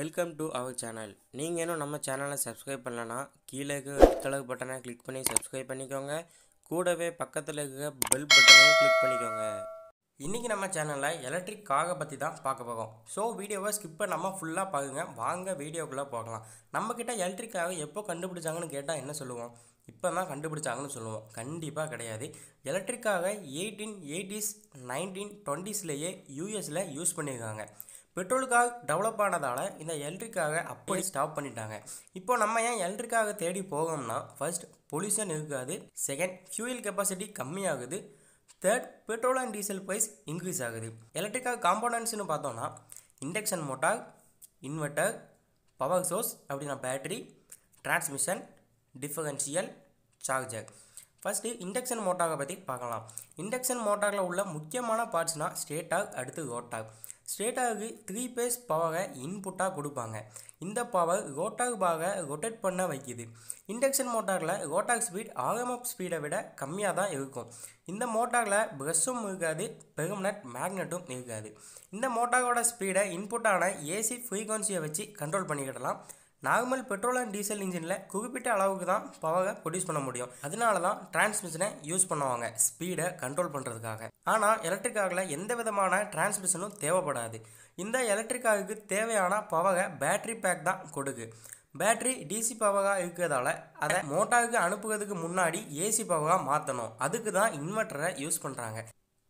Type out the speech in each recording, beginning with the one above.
welcome to our channel நீங்கள் இன்னும் நம்ம சேனலை சப்ஸ்கிரைப் பண்ணலன்னா கீழே கலர் பட்டனை கிளிக் பண்ணி சப்ஸ்கிரைப் பண்ணிக்கோங்க கூடவே பக்கத்தில் இருக்கிற பெல் பட்டனையும் கிளிக் பண்ணிக்கோங்க இன்றைக்கி நம்ம சேனலில் எலக்ட்ரிக் காகை பற்றி தான் பார்க்க போகிறோம் ஸோ வீடியோவை ஸ்கிப் பண்ணாமல் ஃபுல்லாக பார்க்குங்க வாங்க வீடியோக்குள்ளே போகலாம் நம்மக்கிட்ட எலக்ட்ரிக் காரை எப்போ கண்டுபிடிச்சாங்கன்னு கேட்டால் என்ன சொல்லுவோம் இப்போ தான் கண்டுபிடிச்சாங்கன்னு சொல்லுவோம் கண்டிப்பாக கிடையாது எலக்ட்ரிக்காக எயிட்டீன் எயிட்டிஸ் நைன்டீன் டுவெண்ட்டிஸ்லேயே யூஎஸில் யூஸ் பண்ணியிருக்காங்க பெட்ரோலுக்காக டெவலப் ஆனதால் இந்த எலக்ட்ரிக்காக அப்படி ஸ்டாப் பண்ணிட்டாங்க இப்போ நம்ம ஏன் எலக்ட்ரிக்காக தேடி போகணும்னா ஃபர்ஸ்ட் பொல்யூஷன் இருக்காது செகண்ட் ஃபியூயல் கெப்பாசிட்டி கம்மியாகுது third petrol and diesel price increase ஆகுது எலக்ட்ரிக்காக காம்போனன்ட்ஸ்னு பார்த்தோம்னா induction motor inverter power source அப்படின்னா battery transmission differential charger first induction மோட்டாரை பற்றி பார்க்கலாம் இண்டக்ஷன் மோட்டாரில் உள்ள முக்கியமான பார்ட்ஸ்னால் ஸ்டேட்டாக் அடுத்து ரோட்டாக் ஸ்டேட்டருக்கு த்ரீ பேஸ் பவரை இன்புட்டாக கொடுப்பாங்க இந்த பவர் ரோட்டாக் பாக ரொட்டேட் பண்ண வைக்குது இண்டக்ஷன் மோட்டாரில் ரோட்டாக் ஸ்பீட் ஆர்எம்எஃப் ஸ்பீடை விட கம்மியாக தான் இருக்கும் இந்த மோட்டாரில் ப்ரஷ்ஷும் இருக்காது பெருமனட் மேக்னெட்டும் இருக்காது இந்த மோட்டாரோட ஸ்பீடை இன்புட்டான ஏசி ஃப்ரீக்வன்சியை வச்சு கண்ட்ரோல் பண்ணிக்கிடலாம் நார்மல் பெட்ரோல் அண்ட் டீசல் இன்ஜினில் குறிப்பிட்ட அளவுக்கு தான் பவரை ப்ரொடியூஸ் பண்ண முடியும் அதனால தான் டிரான்ஸ்மிஷனை யூஸ் பண்ணுவாங்க ஸ்பீடை கண்ட்ரோல் பண்ணுறதுக்காக ஆனால் எலக்ட்ரிக் காரில் எந்த விதமான டிரான்ஸ்மிஷனும் தேவைப்படாது இந்த எலக்ட்ரிக் காருக்கு தேவையான பவரை பேட்ரி பேக் தான் கொடுக்கு பேட்ரி டிசி பவராக இருக்கிறதால அதை மோட்டாருக்கு அனுப்புகிறதுக்கு முன்னாடி ஏசி பவராக மாற்றணும் அதுக்கு தான் இன்வெர்டரை யூஸ் பண்ணுறாங்க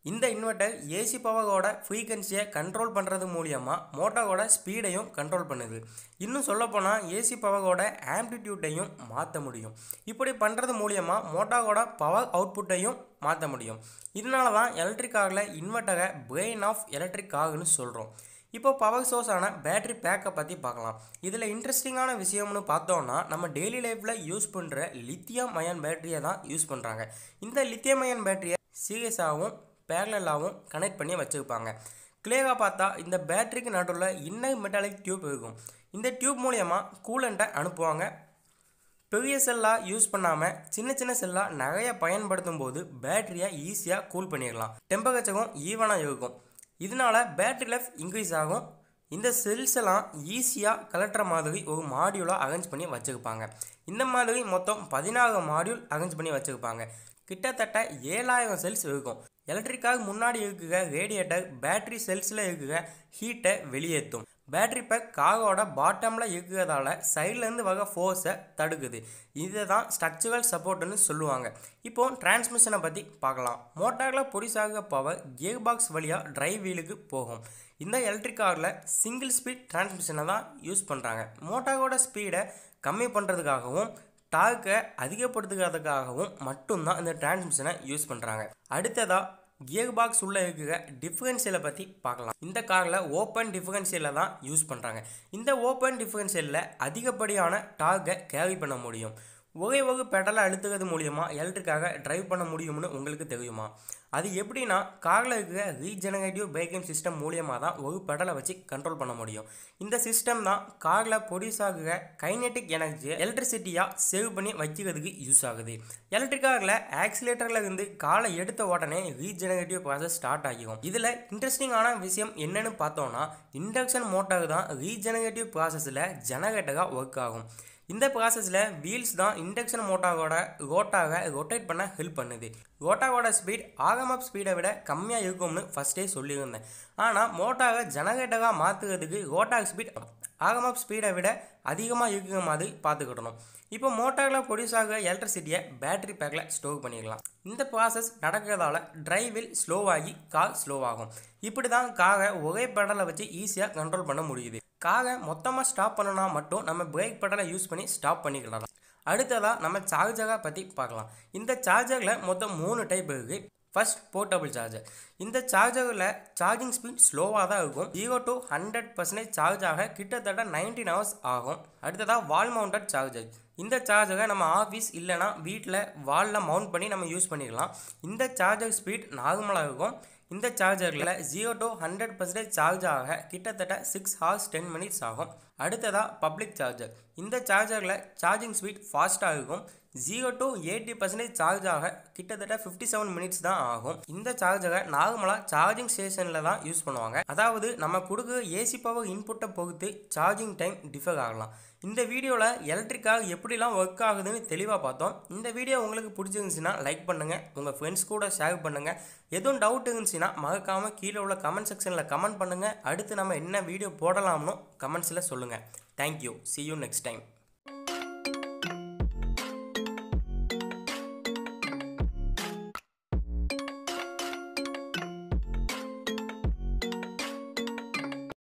இந்த இன்வெர்ட்டர் ஏசி பவரோட ஃப்ரீக்கன்சியை கண்ட்ரோல் பண்ணுறது மூலியமாக மோட்டரோட ஸ்பீடையும் கண்ட்ரோல் பண்ணுது இன்னும் சொல்லப்போனால் ஏசி பவரோட ஆம்பிடியூட்டையும் மாற்ற முடியும் இப்படி பண்ணுறது மூலியமாக மோட்டாரோட பவர் அவுட்புட்டையும் மாற்ற முடியும் இதனால தான் எலக்ட்ரிக் காரில் இன்வெர்ட்டரை பிரெயின் ஆஃப் எலக்ட்ரிக் கார்னு சொல்கிறோம் இப்போ பவர் சோர்ஸான பேட்ரி பேக்கை பற்றி பார்க்கலாம் இதில் இன்ட்ரெஸ்டிங்கான விஷயம்னு பார்த்தோம்னா நம்ம டெய்லி லைஃப்பில் யூஸ் பண்ணுற லித்தியம் அயன் பேட்டரியை தான் யூஸ் பண்ணுறாங்க இந்த லித்தியம் அயன் பேட்டரியை சீரியஸாகவும் பேரலாகவும் கனெக்ட் பண்ணி வச்சுருப்பாங்க கிளியராக பார்த்தா இந்த பேட்டரிக்கு நடுவில் இன்னும் மெட்டாலிக் டியூப் இருக்கும் இந்த டியூப் மூலயமா கூலண்ட்டை அனுப்புவாங்க பெரிய செல்லாக யூஸ் பண்ணாமல் சின்ன சின்ன செல்லாக நிறைய பயன்படுத்தும் போது பேட்டரியை ஈஸியாக கூல் பண்ணிடலாம் டெம்பரேச்சரும் ஈவனாக இருக்கும் இதனால் பேட்டரி லைஃப் இன்க்ரீஸ் ஆகும் இந்த செல்ஸ் எல்லாம் ஈஸியாக கலட்டுற மாதிரி ஒரு மாடியூலாக அரேஞ்ச் பண்ணி வச்சுருப்பாங்க இந்த மாதிரி மொத்தம் பதினாறு மாடியூல் அரேஞ்ச் பண்ணி வச்சுருப்பாங்க கிட்டத்தட்ட ஏழாயிரம் செல்ஸ் இருக்கும் எலக்ட்ரிக்காக முன்னாடி இயக்குக ரேடியேட்டர் பேட்டரி செல்ஸில் இயக்குக ஹீட்டை வெளியேற்றும் பேட்டரி பேக் காகோட பாட்டமில் இருக்கிறதால சைட்லேருந்து வர ஃபோர்ஸை தடுக்குது இதை தான் ஸ்ட்ரக்சுரல் சப்போர்ட்னு சொல்லுவாங்க இப்போ டிரான்ஸ்மிஷனை பற்றி பார்க்கலாம் மோட்டாரில் பொடிசாக பவர் கியர் பாக்ஸ் வழியாக ட்ரைவ் வீலுக்கு போகும் இந்த எலக்ட்ரிக் காரில் சிங்கிள் ஸ்பீட் டிரான்ஸ்மிஷனை தான் யூஸ் பண்ணுறாங்க மோட்டாரோட ஸ்பீடை கம்மி பண்ணுறதுக்காகவும் டாக்கை அதிகப்படுத்துகிறதுக்காகவும் மட்டும்தான் இந்த டிரான்ஸ்மிஷனை யூஸ் பண்ணுறாங்க அடுத்ததாக கியர் பாக்ஸ் உள்ளே இருக்கிற டிஃபரன்ஷியலை பற்றி பார்க்கலாம் இந்த காரில் ஓப்பன் டிஃபரன்ஷியலை தான் யூஸ் பண்ணுறாங்க இந்த ஓப்பன் டிஃபரன்ஷியலில் அதிகப்படியான டார்கை கேரி பண்ண முடியும் ஒகை ஒகு பெடலை அழுத்துக்கிறது மூலியமாக எலக்ட்ரிக்காக ட்ரைவ் பண்ண முடியும்னு உங்களுக்கு தெரியுமா அது எப்படின்னா காரில் இருக்கிற ரீஜெனரேட்டிவ் பிரேக்கிங் சிஸ்டம் மூலியமாக தான் ஒரு பெடலை வச்சு கண்ட்ரோல் பண்ண முடியும் இந்த சிஸ்டம் தான் காரில் ப்ரொடியூஸ் ஆகிற கைனெட்டிக் எனர்ஜியை எலக்ட்ரிசிட்டியாக சேவ் பண்ணி வைக்கிறதுக்கு யூஸ் ஆகுது எலக்ட்ரிக் காரில் ஆக்சிலேட்டரில் இருந்து காலை எடுத்த உடனே ரீஜெனரேட்டிவ் ப்ராசஸ் ஸ்டார்ட் ஆகிடும் இதில் இன்ட்ரெஸ்டிங்கான விஷயம் என்னென்னு பார்த்தோம்னா இண்டக்ஷன் மோட்டார் தான் ரீஜெனரேட்டிவ் ப்ராசஸில் ஜெனரேட்டராக ஒர்க் ஆகும் இந்த ப்ராசஸில் வீல்ஸ் தான் இண்டக்ஷன் மோட்டாரோட ரோட்டாக ரொட்டேட் பண்ண ஹெல்ப் பண்ணுது ரோட்டாவோட ஸ்பீட் ஆர்எம்எஃப் ஸ்பீடை விட கம்மியாக இருக்கும்னு ஃபஸ்ட்டே சொல்லியிருந்தேன் ஆனால் மோட்டாரை ஜெனரேட்டராக மாற்றுறதுக்கு ரோட்டார் ஸ்பீட் ஆர்எம்எஃப் ஸ்பீடை விட அதிகமாக இருக்கிற மாதிரி பார்த்துக்கிட்டணும் இப்போ மோட்டாரில் ப்ரொடியூஸ் ஆகிற எலக்ட்ரிசிட்டியை பேட்டரி பேக்கில் ஸ்டோர் பண்ணிடலாம் இந்த ப்ராசஸ் நடக்கிறதால டிரைவில் ஸ்லோவாகி கார் ஸ்லோவாகும் இப்படி தான் காரை ஒரே பெடலை வச்சு ஈஸியாக கண்ட்ரோல் பண்ண முடியுது காரை மொத்தமாக ஸ்டாப் பண்ணனா மட்டும் நம்ம பிரேக் பட்டனை யூஸ் பண்ணி ஸ்டாப் பண்ணிக்கலாம் அடுத்ததாக நம்ம சார்ஜரை பற்றி பார்க்கலாம் இந்த சார்ஜரில் மொத்தம் மூணு டைப் இருக்குது ஃபஸ்ட் போர்ட்டபிள் சார்ஜர் இந்த சார்ஜரில் சார்ஜிங் ஸ்பீட் ஸ்லோவாக தான் இருக்கும் zero to hundred percentage charge ஆக கிட்டத்தட்ட நைன்டீன் ஹவர்ஸ் ஆகும் அடுத்ததாக வால் மவுண்டட் சார்ஜர் இந்த சார்ஜரை நம்ம ஆஃபீஸ் இல்லைனா வீட்டில் வாலில் மவுண்ட் பண்ணி நம்ம யூஸ் பண்ணிக்கலாம் இந்த சார்ஜர் ஸ்பீட் நார்மலாக இருக்கும் இந்த சார்ஜரில் zero to hundred percentage charge ஆக கிட்டத்தட்ட சிக்ஸ் ஹார்ஸ் டென் மினிட்ஸ் ஆகும் அடுத்ததாக பப்ளிக் சார்ஜர் இந்த சார்ஜரில் சார்ஜிங் ஸ்பீட் ஃபாஸ்ட்டாக இருக்கும் zero to eighty percentage charge ஆக கிட்டத்தட்ட ஃபிஃப்டி செவன் மினிட்ஸ் தான் ஆகும் இந்த சார்ஜரை நார்மலாக சார்ஜிங் ஸ்டேஷனில் தான் யூஸ் பண்ணுவாங்க அதாவது நம்ம கொடுக்குற ஏசி பவர் இன்புட்டை பொறுத்து சார்ஜிங் டைம் டிஃபர் ஆகலாம் இந்த வீடியோவில் எலக்ட்ரிக்காக எப்படிலாம் ஒர்க் ஆகுதுன்னு தெளிவாக பார்த்தோம் இந்த வீடியோ உங்களுக்கு பிடிச்சிருந்துச்சின்னா லைக் பண்ணுங்கள் உங்கள் ஃப்ரெண்ட்ஸ் கூட ஷேர் பண்ணுங்கள் எதுவும் டவுட் இருந்துச்சுன்னா மறக்காமல் கீழே உள்ள கமெண்ட் செக்ஷனில் கமெண்ட் பண்ணுங்கள் அடுத்து நம்ம என்ன வீடியோ போடலாம்னு கமெண்ட்ஸில் சொல்லுங்கள் பண்ணுங்கள் thank you see you next time